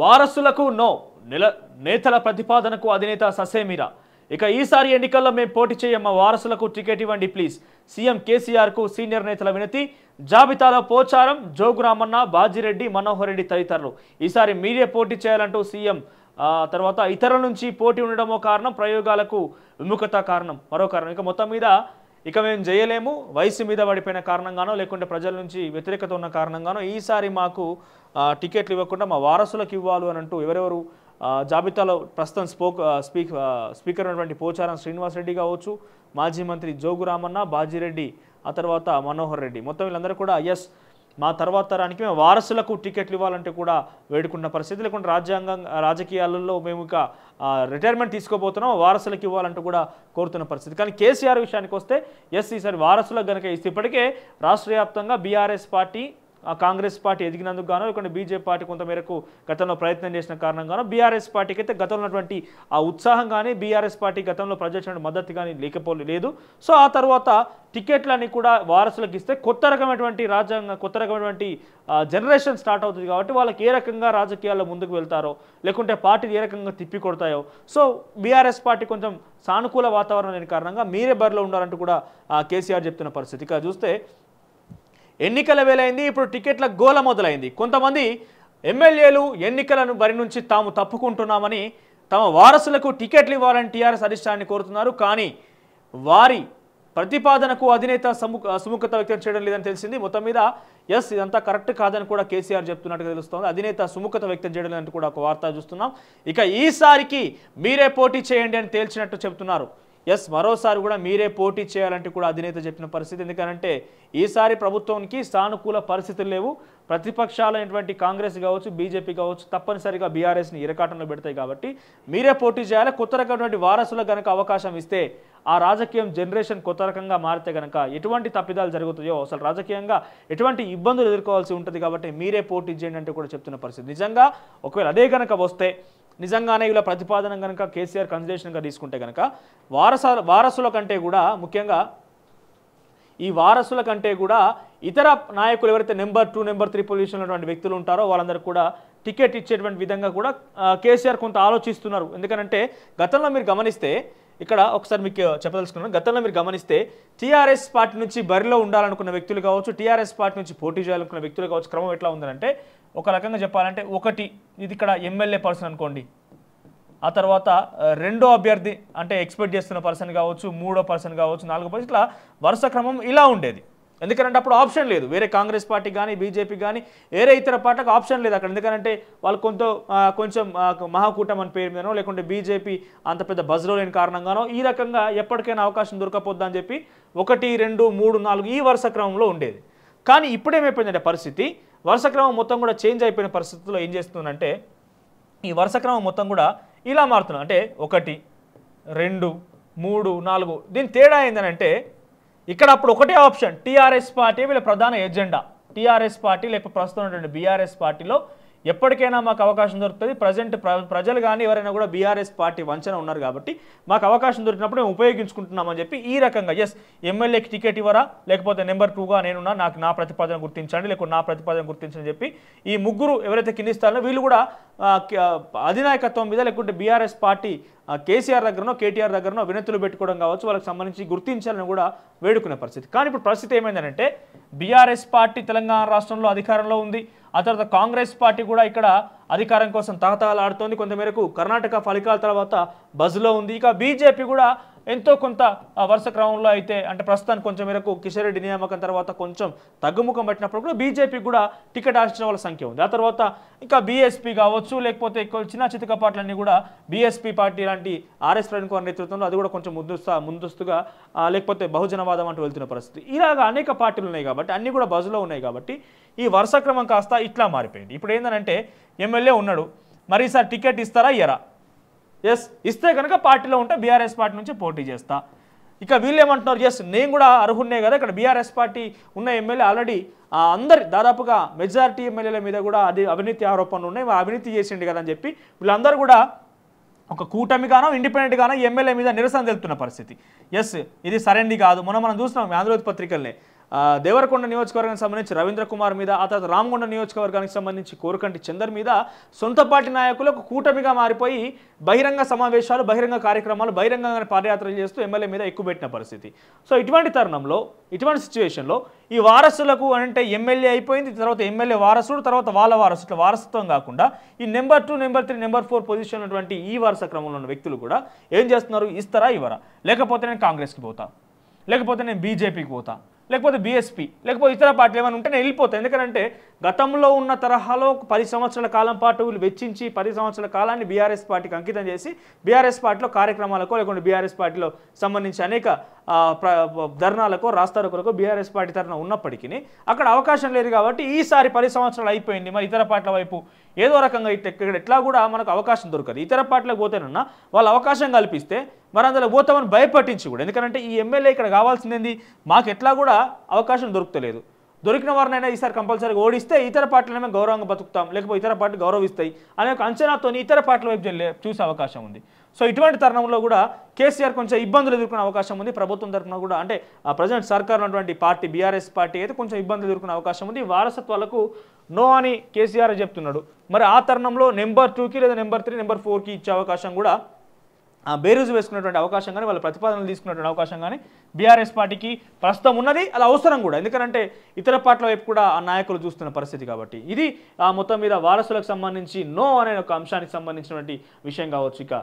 వారసులకు no నిల నేతల ప్రతిపాదనకు అధినేత ససేమిరా ఇక ఈసారి ఎన్నికల్లో మేము పోటీ చేయమ్మ వారసులకు టికెట్ ఇవ్వండి ప్లీజ్ సీఎం కేసీఆర్కు సీనియర్ నేతల వినతి జాబితాలో పోచారం జోగురామన్న బాజిరెడ్డి మనోహర్ రెడ్డి తదితరులు ఈసారి మీరే పోటీ చేయాలంటూ సీఎం తర్వాత ఇతరుల నుంచి పోటీ ఉండడమో కారణం ప్రయోగాలకు విముఖత కారణం మరో కారణం ఇక మొత్తం మీద ఇక మేము చేయలేము వయసు మీద పడిపోయిన కారణంగానో లేకుంటే ప్రజల నుంచి వ్యతిరేకత ఉన్న కారణంగానో ఈసారి మాకు టికెట్లు ఇవ్వకుండా మా వారసులకు ఇవ్వాలి అని అంటూ ఎవరెవరు జాబితాలో ప్రస్తుతం స్పోక్ స్పీక్ స్పీకర్ ఉన్నటువంటి పోచారం శ్రీనివాసరెడ్డి కావచ్చు మాజీ మంత్రి జోగు రామన్న ఆ తర్వాత మనోహర్ రెడ్డి మొత్తం వీళ్ళందరూ కూడా ఎస్ మా తర్వాత తరానికి మేము వారసులకు టికెట్లు ఇవ్వాలంటే కూడా వేడుకున్న పరిస్థితి లేకుండా రాజ్యాంగం రాజకీయాలలో మేము ఇక రిటైర్మెంట్ తీసుకోబోతున్నాం వారసులకు ఇవ్వాలంటూ కూడా కోరుతున్న పరిస్థితి కానీ కేసీఆర్ విషయానికి వస్తే ఎస్ ఈసారి వారసులకు గనక ఇస్తే ఇప్పటికే రాష్ట్ర వ్యాప్తంగా బీఆర్ఎస్ పార్టీ కాంగ్రెస్ పార్టీ ఎదిగినందుకు గాను లేకుంటే బీజేపీ పార్టీ కొంతమేరకు గతంలో ప్రయత్నం చేసిన కారణంగానో బీఆర్ఎస్ పార్టీకి అయితే గతంలో ఉన్నటువంటి ఆ ఉత్సాహం కానీ బీఆర్ఎస్ పార్టీ గతంలో ప్రజలు మద్దతు కానీ లేకపోలేదు సో ఆ తర్వాత టికెట్లని కూడా వారసులకు ఇస్తే కొత్త రకమైనటువంటి రాజ్యాంగ కొత్త రకమైనటువంటి జనరేషన్ స్టార్ట్ అవుతుంది కాబట్టి వాళ్ళకి ఏ రకంగా రాజకీయాల్లో ముందుకు వెళ్తారో లేకుంటే పార్టీలు ఏ రకంగా తిప్పి కొడతాయో సో బీఆర్ఎస్ పార్టీ కొంచెం సానుకూల వాతావరణం లేని కారణంగా మీరే బరిలో ఉండాలంటూ కూడా కేసీఆర్ చెప్తున్న పరిస్థితి ఇక చూస్తే ఎన్నికల వేలైంది ఇప్పుడు టికెట్ల గోల మొదలైంది కొంతమంది ఎమ్మెల్యేలు ఎన్నికలను బరి నుంచి తాము తప్పుకుంటున్నామని తమ వారసులకు టికెట్లు ఇవ్వాలని టీఆర్ఎస్ అధిష్టాన్ని కోరుతున్నారు కానీ వారి ప్రతిపాదనకు అధినేత సుముఖత వ్యక్తం చేయడం లేదని తెలిసింది మొత్తం మీద ఎస్ ఇదంతా కరెక్ట్ కాదని కూడా కేసీఆర్ చెప్తున్నట్టుగా తెలుస్తోంది అధినేత సుముఖత వ్యక్తం చేయడం లేదంటూ కూడా ఒక వార్త చూస్తున్నాం ఇక ఈసారికి మీరే పోటీ చేయండి అని తేల్చినట్టు చెప్తున్నారు ఎస్ మరోసారి కూడా మీరే పోటీ చేయాలంటే కూడా అధినేత చెప్పిన పరిస్థితి ఎందుకనంటే ఈసారి ప్రభుత్వానికి సానుకూల పరిస్థితులు లేవు ప్రతిపక్షాలైనటువంటి కాంగ్రెస్ కావచ్చు బీజేపీ కావచ్చు తప్పనిసరిగా బీఆర్ఎస్ని ఇరకాటంలో పెడతాయి కాబట్టి మీరే పోటీ చేయాలి కొత్త రకమైనటువంటి వారసులకు కనుక అవకాశం ఇస్తే ఆ రాజకీయం జనరేషన్ కొత్త రకంగా మారితే కనుక ఎటువంటి తప్పిదాలు జరుగుతాయో అసలు రాజకీయంగా ఎటువంటి ఇబ్బందులు ఎదుర్కోవాల్సి ఉంటుంది కాబట్టి మీరే పోటీ చేయండి అంటే కూడా చెప్తున్న పరిస్థితి నిజంగా ఒకవేళ అదే కనుక వస్తే నిజంగానే ఇలా ప్రతిపాదన కనుక కేసీఆర్ కన్సిడరేషన్గా తీసుకుంటే కనుక వారస వారసుల కంటే కూడా ముఖ్యంగా ఈ వారసుల కంటే కూడా ఇతర నాయకులు ఎవరైతే నెంబర్ టూ నెంబర్ త్రీ పొజిషన్లో ఉన్నటువంటి వ్యక్తులు ఉంటారో వాళ్ళందరూ కూడా టికెట్ ఇచ్చేటువంటి విధంగా కూడా కేసీఆర్ కొంత ఆలోచిస్తున్నారు ఎందుకనంటే గతంలో మీరు గమనిస్తే ఇక్కడ ఒకసారి మీకు చెప్పదలుచుకున్నాను గతంలో మీరు గమనిస్తే టీఆర్ఎస్ పార్టీ నుంచి బరిలో ఉండాలనుకున్న వ్యక్తులు కావచ్చు టీఆర్ఎస్ పార్టీ నుంచి పోటీ చేయాలనుకున్న వ్యక్తులు కావచ్చు క్రమం ఎట్లా ఉందంటే ఒక రకంగా చెప్పాలంటే ఒకటి ఇది ఇక్కడ ఎమ్మెల్యే పర్సన్ అనుకోండి ఆ తర్వాత రెండో అభ్యర్థి అంటే ఎక్స్పెక్ట్ చేస్తున్న పర్సన్ కావచ్చు మూడో పర్సన్ కావచ్చు నాలుగో పర్సన్ ఇట్లా వరుస క్రమం ఇలా ఉండేది ఎందుకంటే అప్పుడు ఆప్షన్ లేదు వేరే కాంగ్రెస్ పార్టీ కానీ బీజేపీ కానీ వేరే ఇతర పార్టీకి ఆప్షన్ లేదు అక్కడ ఎందుకంటే వాళ్ళు కొంత కొంచెం మహాకూటం అని పేరు మీదనో లేకుంటే బీజేపీ అంత పెద్ద బజ్లో లేని కారణంగానో ఈ రకంగా ఎప్పటికైనా అవకాశం దొరకపోద్దని చెప్పి ఒకటి రెండు మూడు నాలుగు ఈ వరుస క్రమంలో ఉండేది కానీ ఇప్పుడేమైపోయిందంటే పరిస్థితి వరుస క్రమం మొత్తం కూడా చేంజ్ అయిపోయిన పరిస్థితుల్లో ఏం చేస్తుందంటే ఈ వరుస క్రమం మొత్తం కూడా ఇలా మారుతున్నాం అంటే ఒకటి రెండు మూడు నాలుగు దీని తేడా ఏంటంటే ఇక్కడ అప్పుడు ఒకటే ఆప్షన్ టీఆర్ఎస్ పార్టీ వీళ్ళ ప్రధాన ఎజెండా టీఆర్ఎస్ పార్టీ లేకపోతే ప్రస్తుతం ఉన్నటువంటి బీఆర్ఎస్ పార్టీలో ఎప్పటికైనా మాకు అవకాశం దొరుకుతుంది ప్రజెంట్ ప్రజలు కానీ ఎవరైనా కూడా బీఆర్ఎస్ పార్టీ వంచన ఉన్నారు కాబట్టి మాకు అవకాశం దొరికినప్పుడు మేము ఉపయోగించుకుంటున్నామని చెప్పి ఈ రకంగా ఎస్ ఎమ్మెల్యేకి టికెట్ ఇవ్వరా లేకపోతే నెంబర్ టూగా నేనున్నా నాకు నా ప్రతిపాదన గుర్తించండి లేకపోతే నా ప్రతిపాదన గుర్తించని చెప్పి ఈ ముగ్గురు ఎవరైతే కిందిస్తారో వీళ్ళు కూడా అధినాయకత్వం మీద లేకుంటే బీఆర్ఎస్ పార్టీ కేసీఆర్ దగ్గరనో కేటీఆర్ దగ్గరనో వినతులు పెట్టుకోవడం కావచ్చు వాళ్ళకి సంబంధించి గుర్తించాలని కూడా వేడుకునే పరిస్థితి కానీ ఇప్పుడు పరిస్థితి ఏమైందంటే బీఆర్ఎస్ పార్టీ తెలంగాణ రాష్ట్రంలో అధికారంలో ఉంది ఆ తర్వాత కాంగ్రెస్ పార్టీ కూడా ఇక్కడ అధికారం కోసం తహతహలాడుతోంది కొంతమేరకు కర్ణాటక ఫలితాల తర్వాత బజ్లో ఉంది ఇక బీజేపీ కూడా ఎంతో కొంత వరుస క్రమంలో అయితే అంటే ప్రస్తుతానికి కొంచెం మేరకు కిషన్ రెడ్డి నియామకం తర్వాత కొంచెం తగ్గుముఖం పట్టినప్పుడు కూడా బీజేపీ కూడా టికెట్ ఆశించిన వాళ్ళ సంఖ్య ఉంది ఆ తర్వాత ఇంకా బీఎస్పీ కావచ్చు లేకపోతే చిన్న చితక పార్టీలన్నీ కూడా బీఎస్పీ పార్టీ లాంటి ఆర్ఎస్ ప్రవీణ్ కుమార్ నేతృత్వంలో అది కూడా కొంచెం ముందుస్తా ముందుస్తుగా లేకపోతే బహుజనవాదం అంటూ వెళ్తున్న పరిస్థితి ఇలాగ అనేక పార్టీలు ఉన్నాయి కాబట్టి అన్నీ కూడా బజులో ఉన్నాయి కాబట్టి ఈ వరుస క్రమం కాస్త ఇట్లా మారిపోయింది ఇప్పుడు ఏంటంటే ఎమ్మెల్యే ఉన్నాడు మరి టికెట్ ఇస్తారా ఇయరా ఎస్ ఇస్తే కనుక పార్టీలో ఉంటే బీఆర్ఎస్ పార్టీ నుంచి పోటీ చేస్తా ఇక వీళ్ళు ఏమంటున్నారు ఎస్ నేను కూడా అర్హున్నే కదా ఇక్కడ బీఆర్ఎస్ పార్టీ ఉన్న ఎమ్మెల్యే ఆల్రెడీ అందరి దాదాపుగా మెజారిటీ ఎమ్మెల్యేల మీద కూడా అది అవినీతి ఆరోపణలు ఉన్నాయి అవినీతి చేసిండు కదా అని చెప్పి వీళ్ళందరూ కూడా ఒక కూటమిగానో ఇండిపెండెంట్గానో ఎమ్మెల్యే మీద నిరసన తెలుపుతున్న పరిస్థితి ఎస్ ఇది సరైనది కాదు మనం మనం చూస్తున్నాం ఆంధ్రజ్యోతి పత్రికలనే దేవరకొండ నియోజకవర్గానికి సంబంధించి రవీంద్ర కుమార్ మీద ఆ తర్వాత రామగొండ నియోజకవర్గానికి సంబంధించి కోరుకంటి చందర్ మీద సొంత పార్టీ నాయకులకు కూటమిగా మారిపోయి బహిరంగ సమావేశాలు బహిరంగ కార్యక్రమాలు బహిరంగంగా పాదయాత్రలు చేస్తూ ఎమ్మెల్యే మీద పెట్టిన పరిస్థితి సో ఇటువంటి తరుణంలో ఇటువంటి సిచ్యువేషన్లో ఈ వారసులకు అంటే ఎమ్మెల్యే అయిపోయింది తర్వాత ఎమ్మెల్యే వారసుడు తర్వాత వాళ్ళ వారసులు వారసత్వం కాకుండా ఈ number two number three number four position ఉన్నటువంటి ఈ వారస క్రమంలో ఉన్న వ్యక్తులు కూడా ఏం చేస్తున్నారు ఇస్తారా ఇవ్వరా లేకపోతే నేను కాంగ్రెస్కి పోతా లేకపోతే నేను బీజేపీకి పోతా లేకపోతే బీఎస్పీ లేకపోతే ఇతర పార్టీలు ఏమైనా ఉంటే నేను వెళ్ళిపోతాను ఎందుకంటే గతంలో ఉన్న తరహాలో పది సంవత్సరాల కాలం పాటు వీళ్ళు వెచ్చించి పది సంవత్సరాల కాలాన్ని బీఆర్ఎస్ పార్టీకి అంకితం చేసి బీఆర్ఎస్ పార్టీలో కార్యక్రమాలకో లేకుంటే బీఆర్ఎస్ పార్టీలో సంబంధించి అనేక ధర్నాలకో రాస్తారోకలకో బీఆర్ఎస్ పార్టీ తరఫున ఉన్నప్పటికీ అక్కడ అవకాశం లేదు కాబట్టి ఈసారి పది సంవత్సరాలు అయిపోయింది మరి ఇతర పార్టీల వైపు ఏదో రకంగా ఇక్కడ ఎట్లా కూడా మనకు అవకాశం దొరకదు ఇతర పార్టీలకు పోతేనన్నా వాళ్ళు అవకాశం కల్పిస్తే మరి అందులో పోతామని భయపట్టించి కూడా ఎందుకంటే ఈ ఎమ్మెల్యే ఇక్కడ కావాల్సిందేంది మాకు ఎట్లా కూడా అవకాశం దొరుకుతలేదు దొరికిన వారినైనా ఈసారి కంపల్సరీగా ఓడిస్తే ఇతర పార్టీలను మేము గౌరవంగా బతుకుతాం లేకపోతే ఇతర పార్టీ గౌరవిస్తాయి అనే ఒక అంచనాతో ఇతర పార్టీల వైపు చూసే అవకాశం ఉంది సో ఇటువంటి తరుణంలో కూడా కేసీఆర్ కొంచెం ఇబ్బందులు ఎదుర్కొనే అవకాశం ఉంది ప్రభుత్వం తరఫున కూడా అంటే ప్రజెంట్ సర్కార్ ఉన్నటువంటి పార్టీ బీఆర్ఎస్ పార్టీ అయితే కొంచెం ఇబ్బందులు ఎదుర్కొనే అవకాశం ఉంది వారసత్వాలకు నో అని కేసీఆర్ చెప్తున్నాడు మరి ఆ తరుణంలో నెంబర్ టూకి లేదా నెంబర్ త్రీ నెంబర్ ఫోర్కి ఇచ్చే అవకాశం కూడా బేరుజు వేసుకునేటువంటి అవకాశం కానీ వాళ్ళ ప్రతిపాదనలు తీసుకున్నటువంటి అవకాశం కానీ బీఆర్ఎస్ పార్టీకి ప్రస్తుతం ఉన్నది అది అవసరం కూడా ఎందుకంటే ఇతర పార్టీల వైపు కూడా ఆ నాయకులు చూస్తున్న పరిస్థితి కాబట్టి ఇది ఆ మొత్తం మీద వారసులకు సంబంధించి నో అనే ఒక అంశానికి సంబంధించినటువంటి విషయం కావచ్చు ఇక